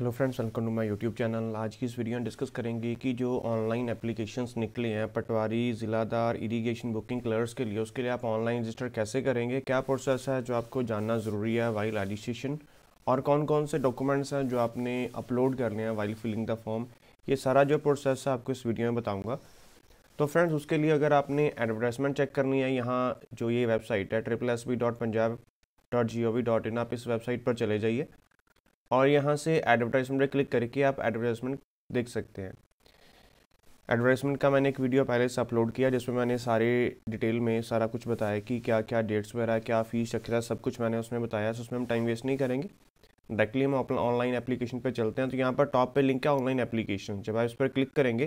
hello friends welcome to my YouTube channel आज की इस वीडियो में डिस्कस करेंगे कि जो ऑनलाइन एप्लीकेशंस निकले हैं पटवारी ज़िलादार इरिगेशन बुकिंग क्लर्स के लिए उसके लिए आप ऑनलाइन रजिस्टर कैसे करेंगे क्या प्रोसेस है जो आपको जानना ज़रूरी है वाइल रजिस्ट्रेशन और कौन कौन से डॉक्यूमेंट्स हैं जो आपने अपलोड करने हैं वाइल फिलिंग द फॉर्म ये सारा जो प्रोसेस है आपको इस वीडियो में बताऊँगा तो फ्रेंड्स उसके लिए अगर आपने एडवर्टाइजमेंट चेक करनी है यहाँ जो ये वेबसाइट है triple S B dot Punjab dot G O V dot in आप इस वेबसाइट पर चले जाइए और यहाँ से एडवर्टाइजमेंट पर क्लिक करके आप एडवर्टाइजमेंट देख सकते हैं एडवर्टाइजमेंट का मैंने एक वीडियो पहले से अपलोड किया जिसमें मैंने सारे डिटेल में सारा कुछ बताया कि क्या क्या डेट्स वगैरह क्या फ़ीस वगैरह सब कुछ मैंने उसमें बताया तो उसमें हम टाइम वेस्ट नहीं करेंगे डायरेक्टली हम अपना ऑनलाइन एप्लीकेशन पर चलते हैं तो यहाँ पर टॉप पर लिंक है ऑनलाइन एप्लीकेशन जब आप इस पर क्लिक करेंगे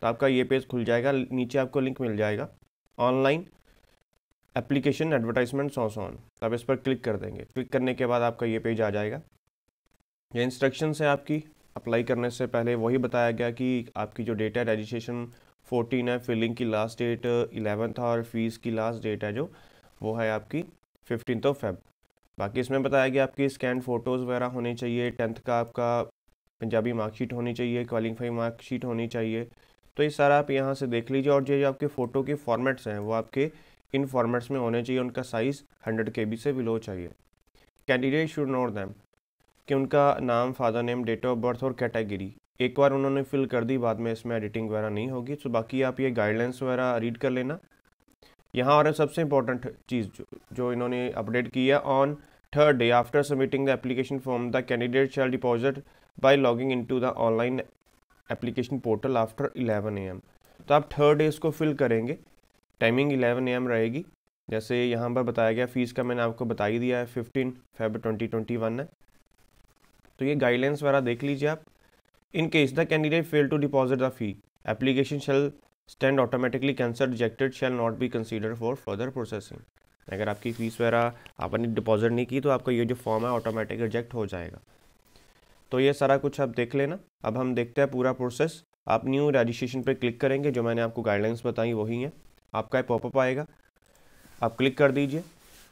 तो आपका ये पेज खुल जाएगा नीचे आपको लिंक मिल जाएगा ऑनलाइन एप्लीकेशन एडवर्टाइजमेंट सॉस ऑन तो आप इस पर क्लिक कर देंगे क्लिक करने के बाद आपका ये पेज आ जाएगा ये इंस्ट्रक्शंस है आपकी अप्लाई करने से पहले वही बताया गया कि आपकी जो डेट है रजिस्ट्रेशन फोर्टीन है फिलिंग की लास्ट डेट इलेवन था और फीस की लास्ट डेट है जो वो है आपकी फिफ्टीन ऑफ फेब बाकी इसमें बताया गया आपकी स्कैन फ़ोटोज़ वगैरह होने चाहिए टेंथ का आपका पंजाबी मार्कशीट होनी चाहिए क्वालिफाई मार्कशीट होनी चाहिए तो ये सारा आप यहाँ से देख लीजिए और ये जो आपके फ़ोटो के फॉर्मेट्स हैं वो आपके इन फॉर्मेट्स में होने चाहिए उनका साइज़ हंड्रेड के बी से बिलो चाहिए कैंडिडेट शुड नोट दैम कि उनका नाम father name date of birth और कैटेगरी एक बार उन्होंने फिल कर दी बाद में इसमें एडिटिंग वगैरह नहीं होगी तो बाकी आप ये गाइडलाइंस वगैरह रीड कर लेना यहाँ और सबसे इंपॉर्टेंट चीज़ जो जो इन्होंने अपडेट किया on third day after submitting the application form the candidate shall deposit by logging in the online application portal after eleven AM तो आप थर्ड डे इसको फिल करेंगे टाइमिंग इलेवन एम रहेगी जैसे यहाँ पर बताया गया फीस का मैंने आपको बता ही दिया है fifteen Feb twenty twenty one है तो ये गाइडलाइंस वगैरह देख लीजिए आप in case the candidate fail to deposit the fee application shall stand automatically cancel rejected shall not be consider for further processing अगर आपकी फ़ीस वगैरह आपने डिपॉजिट नहीं की तो आपका ये जो फॉर्म है ऑटोमेटिक रिजेक्ट हो जाएगा तो ये सारा कुछ आप देख लेना अब हम देखते हैं पूरा प्रोसेस आप न्यू रजिस्ट्रेशन पर क्लिक करेंगे जो मैंने आपको गाइडलाइंस बताई वही हैं आपका पॉपअप आएगा आप क्लिक कर दीजिए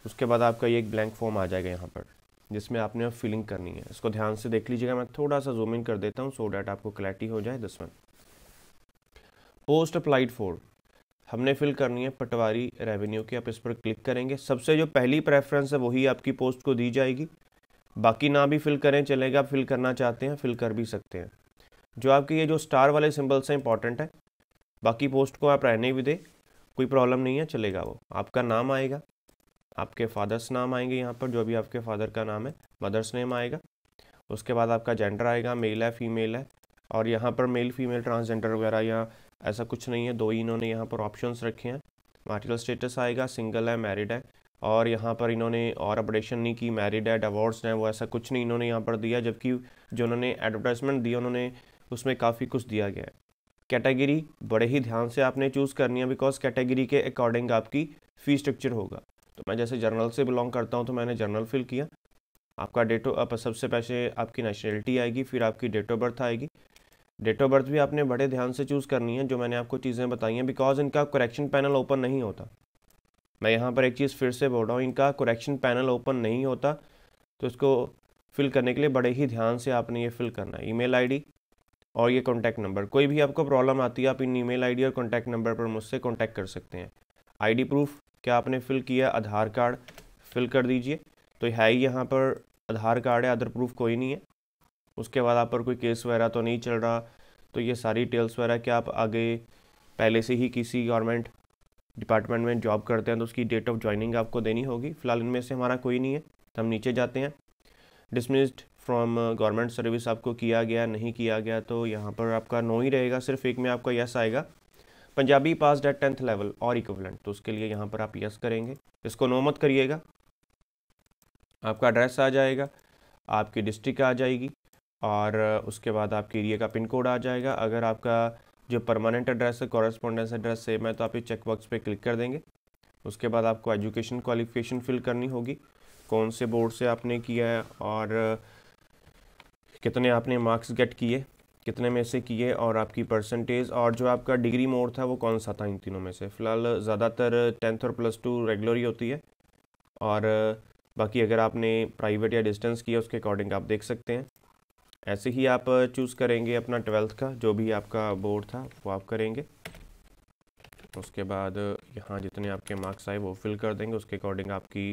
उसके बाद आपका ये एक ब्लैंक फॉर्म आ जाएगा यहाँ पर जिसमें आपने अब फिलिंग करनी है इसको ध्यान से देख लीजिएगा मैं थोड़ा सा जूम इन कर देता हूँ सो डैट आपको क्लैरिटी हो जाए दस वन पोस्ट अप्लाइड फॉर हमने फिल करनी है पटवारी रेवेन्यू की आप इस पर क्लिक करेंगे सबसे जो पहली प्रेफरेंस है वही आपकी पोस्ट को दी जाएगी बाकी ना भी फिल करें चलेगा आप फिल करना चाहते हैं फिल कर भी सकते हैं जो आपके ये जो स्टार वाले सिंबल्स हैं इंपॉर्टेंट है बाकी पोस्ट को आप रहने भी दें कोई प्रॉब्लम नहीं है चलेगा वो आपका नाम आएगा आपके फादर्स नाम आएंगे यहाँ पर जो भी आपके फादर का नाम है मदर्स नेम आएगा उसके बाद आपका जेंडर आएगा मेल है फीमेल है और यहाँ पर मेल फीमेल ट्रांसजेंडर वगैरह या ऐसा कुछ नहीं है दो ही इन्होंने यहाँ पर ऑप्शंस रखे हैं मार्टिकल स्टेटस आएगा सिंगल है मैरिड है और यहाँ पर इन्होंने और अपडेशन नहीं की मैरिड है डिवोर्स है वो ऐसा कुछ नहीं इन्होंने यहाँ पर दिया जबकि जो उन्होंने एडवर्टाइजमेंट दी उन्होंने उसमें काफ़ी कुछ दिया गया है कैटेगरी बड़े ही ध्यान से आपने चूज़ करनी है बिकॉज कैटेगरी के अकॉर्डिंग आपकी फ़ी स्ट्रक्चर होगा तो मैं जैसे जर्नल से बिलोंग करता हूँ तो मैंने जर्नल फिल किया आपका डेट ऑफ सबसे पहले आपकी नेशनलिटी आएगी फिर आपकी डेट ऑफ बर्थ आएगी डेट ऑफ बर्थ भी आपने बड़े ध्यान से चूज़ करनी है जो मैंने आपको चीज़ें बताई हैं बिकॉज इनका करेक्शन पैनल ओपन नहीं होता मैं यहाँ पर एक चीज़ फिर से बोल रहा हूँ इनका करेक्शन पैनल ओपन नहीं होता तो इसको फिल करने के लिए बड़े ही ध्यान से आपने ये फिल करना है ईमेल आईडी और ये कॉन्टैक्ट नंबर कोई भी आपको प्रॉब्लम आती है आप इन ईमेल आईडी और कॉन्टैक्ट नंबर पर मुझसे कॉन्टैक्ट कर सकते हैं आईडी प्रूफ क्या आपने फिल किया आधार कार्ड फिल कर दीजिए तो है ही यहाँ पर आधार कार्ड है अदर प्रूफ कोई नहीं है उसके बाद आप पर कोई केस वगैरह तो नहीं चल रहा तो ये सारी डिटेल्स वगैरह क्या आप आगे पहले से ही किसी गवर्नमेंट डिपार्टमेंट में जॉब करते हैं तो उसकी डेट ऑफ ज्वाइनिंग आपको देनी होगी फिलहाल इनमें से हमारा कोई नहीं है तो हम नीचे जाते हैं डिसमिस्ड फ्रॉम गवर्नमेंट सर्विस आपको किया गया नहीं किया गया तो यहाँ पर आपका नो ही रहेगा सिर्फ एक में आपका यस आएगा Punjabi pass date tenth level और इक्वलेंट तो उसके लिए यहाँ पर आप यस करेंगे इसको नो मत करिएगा आपका एड्रेस आ जाएगा आपकी डिस्ट्रिक्ट आ जाएगी और उसके बाद आपके एरिया का पिन कोड आ जाएगा अगर आपका जो परमानेंट एड्रेस है कॉरेस्पॉन्डेंस एड्रेस सेम है तो आप ये चेकबॉक्स पे क्लिक कर देंगे उसके बाद आपको एजुकेशन क्वालिफिकेशन फिल करनी होगी कौन से बोर्ड से आपने किया है और कितने आपने मार्क्स गेट किए कितने में से किए और आपकी परसेंटेज और जो आपका डिग्री मोड था वो कौन सा था इन तीनों में से फ़िलहाल ज़्यादातर टेंथ और प्लस टू रेगुलर ही होती है और बाकी अगर आपने प्राइवेट या डिस्टेंस किया उसके अकॉर्डिंग आप देख सकते हैं ऐसे ही आप चूज़ करेंगे अपना ट्वेल्थ का जो भी आपका बोर्ड था वो आप करेंगे उसके बाद यहाँ जितने आपके मार्क्स आए वो फिल कर देंगे उसके अकॉर्डिंग आपकी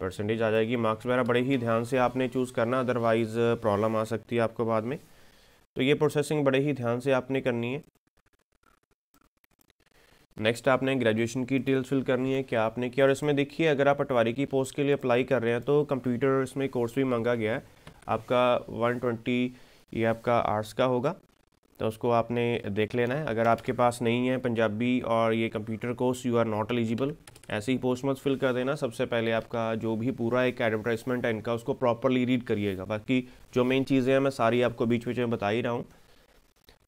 परसेंटेज आ जाएगी मार्क्स वगैरह बड़े ही ध्यान से आपने चूज़ करना अदरवाइज़ प्रॉब्लम आ सकती है आपको बाद में तो ये प्रोसेसिंग बड़े ही ध्यान से आपने करनी है नेक्स्ट आपने ग्रेजुएशन की डिटेल्स फिल करनी है क्या आपने किया और इसमें देखिए अगर आप पटवारी की पोस्ट के लिए अप्लाई कर रहे हैं तो कंप्यूटर इसमें कोर्स भी मांगा गया है आपका 120 ये आपका आर्ट्स का होगा तो उसको आपने देख लेना है अगर आपके पास नहीं है पंजाबी और ये computer course you are not eligible ही पोस्ट मत फिल कर देना सबसे पहले आपका जो भी पूरा एक एडवर्टाइजमेंट है इनका उसको प्रॉपरली रीड करिएगा बाकी जो मेन चीज़ें हैं मैं सारी आपको बीच बीच में बता ही रहा हूँ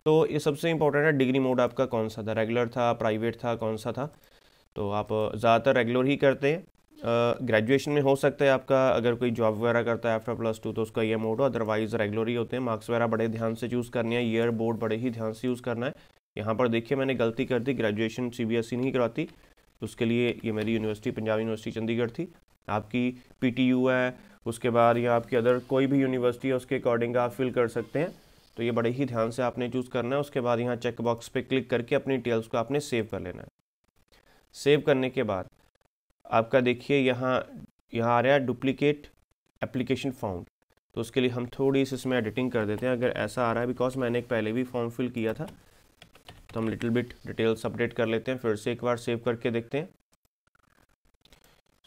तो ये सबसे इंपॉर्टेंट है डिग्री मोड आपका कौन सा था रेगुलर था प्राइवेट था कौन सा था तो आप ज़्यादातर रेगुलर ही करते हैं ग्रेजुएशन uh, में हो सकता है आपका अगर कोई जॉब वगैरह करता है आफ्टर प्लस टू तो उसका ये मोड हो अदरवाइज़ रेगुलर ही होते हैं मार्क्स वगैरह बड़े ध्यान से चूज़ करने हैं ईयर बोर्ड बड़े ही ध्यान से यूज़ करना है यहाँ पर देखिए मैंने गलती कर दी graduation C B S E नहीं कराती तो उसके लिए ये मेरी यूनिवर्सिटी पंजाब यूनिवर्सिटी चंडीगढ़ थी आपकी पी है उसके बाद या आपकी अदर कोई भी यूनिवर्सिटी है उसके अकॉर्डिंग आप फिल कर सकते हैं तो ये बड़े ही ध्यान से आपने चूज़ करना है उसके बाद यहाँ चेक बॉक्स क्लिक करके अपनी डिटेल्स को आपने सेव कर लेना है सेव करने के बाद आपका देखिए यहाँ यहाँ आ रहा है डुप्लीकेट एप्लीकेशन फॉर्म तो उसके लिए हम थोड़ी सी इसमें एडिटिंग कर देते हैं अगर ऐसा आ रहा है बिकॉज मैंने एक पहले भी फॉर्म फिल किया था तो हम लिटिल बिट डिटेल्स अपडेट कर लेते हैं फिर से एक बार सेव करके देखते हैं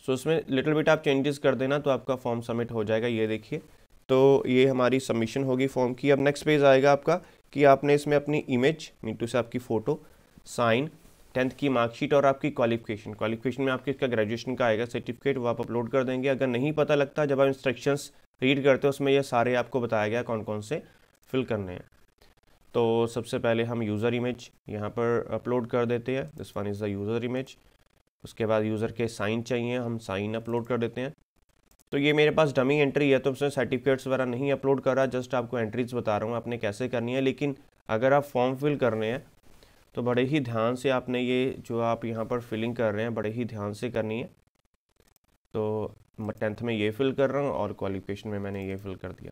सो so, इसमें लिटिल बिट आप चेंजेस कर देना तो आपका फॉर्म सबमिट हो जाएगा ये देखिए तो ये हमारी सबमिशन होगी फॉर्म की अब नेक्स्ट पेज आएगा आपका कि आपने इसमें अपनी इमेज मीटू से आपकी फ़ोटो साइन टेंथ की मार्कशीट और आपकी क्वालिफिकेशन क्वालिफिकेशन में आपके इसका ग्रेजुएशन का आएगा सर्टिफिकेट वो आप अपलोड कर देंगे अगर नहीं पता लगता जब आप इंस्ट्रक्शंस रीड करते हो उसमें ये सारे आपको बताया गया कौन कौन से फिल करने हैं तो सबसे पहले हम यूज़र इमेज यहाँ पर अपलोड कर देते हैं this one is the user image उसके बाद यूज़र के साइन चाहिए हम साइन अपलोड कर देते हैं तो ये मेरे पास डमी एंट्री है तो उसमें सर्टिफिकेट्स वगैरह नहीं अपलोड कर रहा जस्ट आपको एंट्रीज बता रहा हूँ आपने कैसे करनी है लेकिन अगर आप फॉर्म फिल कर रहे हैं तो बड़े ही ध्यान से आपने ये जो आप यहाँ पर फिलिंग कर रहे हैं बड़े ही ध्यान से करनी है तो टेंथ में ये फिल कर रहा हूँ और क्वालिफिकेशन में मैंने ये फिल कर दिया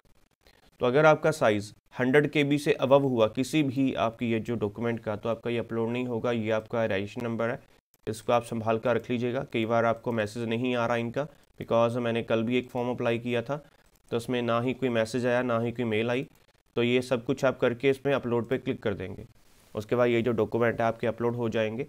तो अगर आपका साइज़ हंड्रेड के बी से अबव हुआ किसी भी आपकी ये जो डॉक्यूमेंट का तो आपका ये अपलोड नहीं होगा ये आपका रजिस्ट्रेशन नंबर है इसको आप संभाल कर रख लीजिएगा कई बार आपको मैसेज नहीं आ रहा इनका बिकॉज मैंने कल भी एक फॉर्म अप्लाई किया था तो उसमें ना ही कोई मैसेज आया ना ही कोई मेल आई तो ये सब कुछ आप करके इसमें अपलोड पर क्लिक कर देंगे उसके बाद ये जो डॉक्यूमेंट है आपके अपलोड हो जाएंगे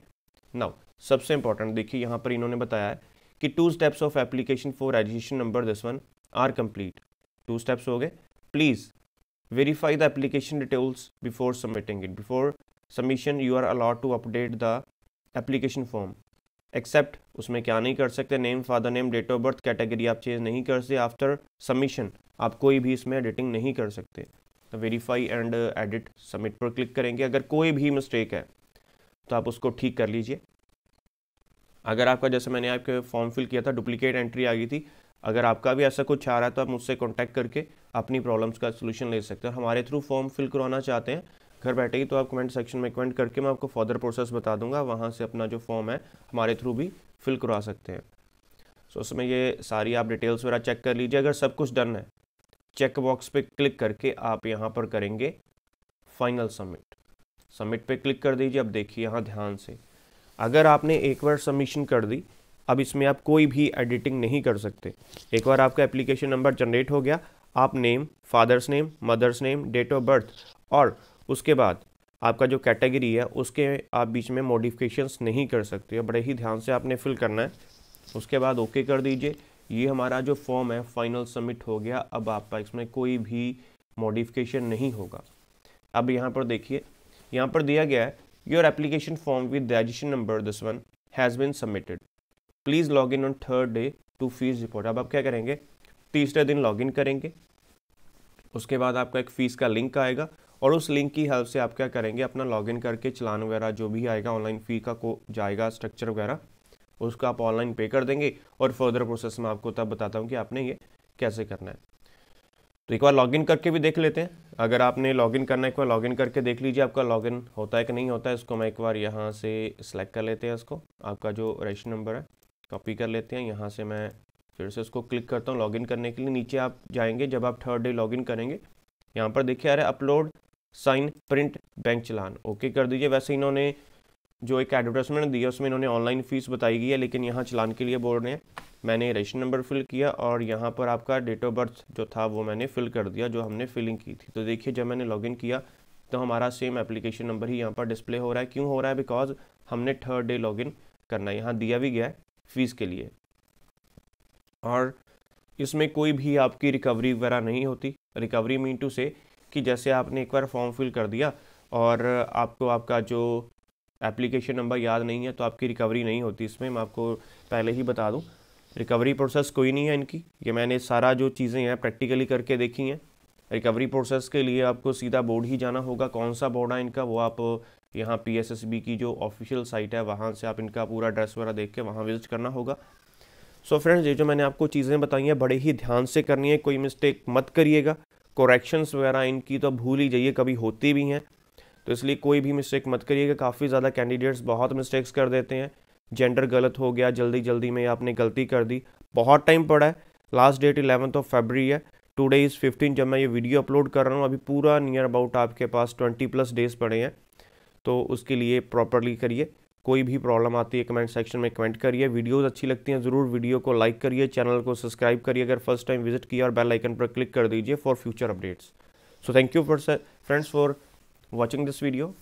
नाउ सबसे इंपॉर्टेंट देखिए यहाँ पर इन्होंने बताया है कि two steps of application for registration number this one are complete two steps हो गए please verify the application details before submitting it before submission you are allowed to update the application form except उसमें क्या नहीं कर सकते name father name date of birth category आप change नहीं कर सकते आफ्टर सबमिशन आप कोई भी इसमें एडिटिंग नहीं कर सकते तो वेरीफाई एंड एडिट सबमिट पर क्लिक करेंगे अगर कोई भी मिस्टेक है तो आप उसको ठीक कर लीजिए अगर आपका जैसे मैंने आपके फॉर्म फिल किया था डुप्लीकेट एंट्री आ गई थी अगर आपका भी ऐसा कुछ आ रहा है तो आप मुझसे कॉन्टैक्ट करके अपनी प्रॉब्लम्स का सोल्यूशन ले सकते हैं हमारे थ्रू फॉर्म फिल करवाना चाहते हैं घर बैठे ही तो आप कमेंट सेक्शन में कमेंट करके मैं आपको फर्दर प्रोसेस बता दूंगा वहाँ से अपना जो फॉर्म है हमारे थ्रू भी फिल करवा सकते हैं सो so, उसमें ये सारी आप डिटेल्स वगैरह चेक कर लीजिए अगर सब कुछ डन है चेक बॉक्स पे क्लिक करके आप यहाँ पर करेंगे फाइनल सबमिट सबमिट पे क्लिक कर दीजिए अब देखिए यहाँ ध्यान से अगर आपने एक बार सबमिशन कर दी अब इसमें आप कोई भी एडिटिंग नहीं कर सकते एक बार आपका एप्लीकेशन नंबर जनरेट हो गया आप name father's name mother's name date of birth और उसके बाद आपका जो कैटेगरी है उसके आप बीच में मॉडिफिकेशंस नहीं कर सकते बड़े ही ध्यान से आपने फिल करना है उसके बाद ओके कर दीजिए ये हमारा जो फॉर्म है फाइनल सबमिट हो गया अब आपका इसमें कोई भी मॉडिफिकेशन नहीं होगा अब यहाँ पर देखिए यहाँ पर दिया गया है your application form with registration number this one has been submitted please log in on third day to fees report अब आप क्या करेंगे तीसरे दिन लॉग इन करेंगे उसके बाद आपका एक फ़ीस का लिंक आएगा और उस लिंक की हेल्प से आप क्या करेंगे अपना लॉग इन करके चलान वगैरह जो भी आएगा ऑनलाइन फ़ी का को जाएगा स्ट्रक्चर वगैरह उसका आप ऑनलाइन पे कर देंगे और फर्दर प्रोसेस में आपको तब बताता हूँ कि आपने ये कैसे करना है तो एक बार लॉगिन करके भी देख लेते हैं अगर आपने लॉगिन करना है एक बार लॉगिन करके देख लीजिए आपका लॉगिन होता है कि नहीं होता है इसको मैं एक बार यहाँ से सिलेक्ट कर लेते हैं इसको आपका जो रजिस्टर नंबर है कॉपी कर लेते हैं यहाँ से मैं फिर से उसको क्लिक करता हूँ लॉगिन करने के लिए नीचे आप जाएंगे जब आप थर्ड डे लॉगिन करेंगे यहाँ पर देखिए आ रहा है upload sign print bank challan okay कर दीजिए वैसे इन्होंने जो एक एडवर्टाइजमेंट दिया उसमें इन्होंने ऑनलाइन फ़ीस बताई गई है लेकिन यहाँ चलान के लिए बोल रहे हैं मैंने रजिस्टर नंबर फिल किया और यहाँ पर आपका डेट ऑफ बर्थ जो था वो मैंने फिल कर दिया जो हमने फिलिंग की थी तो देखिए जब मैंने लॉगिन किया तो हमारा सेम एप्लीकेशन नंबर ही यहाँ पर डिस्प्ले हो रहा है क्यों हो रहा है बिकॉज हमने थर्ड डे लॉगिन करना यहाँ दिया भी गया है फीस के लिए और इसमें कोई भी आपकी रिकवरी वगैरह नहीं होती रिकवरी मीन टू से कि जैसे आपने एक बार फॉर्म फिल कर दिया और आपको आपका जो एप्लीकेशन नंबर याद नहीं है तो आपकी रिकवरी नहीं होती इसमें मैं आपको पहले ही बता दूं रिकवरी प्रोसेस कोई नहीं है इनकी ये मैंने सारा जो चीज़ें हैं प्रैक्टिकली करके देखी हैं रिकवरी प्रोसेस के लिए आपको सीधा बोर्ड ही जाना होगा कौन सा बोर्ड है इनका वो आप यहाँ पी की जो ऑफिशियल साइट है वहाँ से आप इनका पूरा एड्रेस वगैरह देख के वहाँ विजिट करना होगा सो so फ्रेंड्स ये जो मैंने आपको चीज़ें बताई हैं बड़े ही ध्यान से करनी है कोई मिस्टेक मत करिएगा कोरेक्शंस वगैरह इनकी तो भूल ही जाइए कभी होती भी हैं तो इसलिए कोई भी मिस्टेक मत करिएगा काफ़ी ज़्यादा कैंडिडेट्स बहुत मिस्टेक्स कर देते हैं जेंडर गलत हो गया जल्दी जल्दी में आपने गलती कर दी बहुत टाइम पड़ा है last date eleventh of February है टू डेज़ फिफ्टीन जब मैं ये वीडियो अपलोड कर रहा हूँ अभी पूरा नियर अबाउट आपके पास ट्वेंटी प्लस डेज़ पड़े हैं तो उसके लिए प्रॉपरली करिए कोई भी प्रॉब्लम आती है कमेंट सेक्शन में कमेंट करिए वीडियोस अच्छी लगती हैं ज़रूर वीडियो को लाइक करिए चैनल को सब्सक्राइब करिए अगर फर्स्ट टाइम विजिट किया और बेल आइकन पर क्लिक कर दीजिए for future updates so thank you for friends for watching this video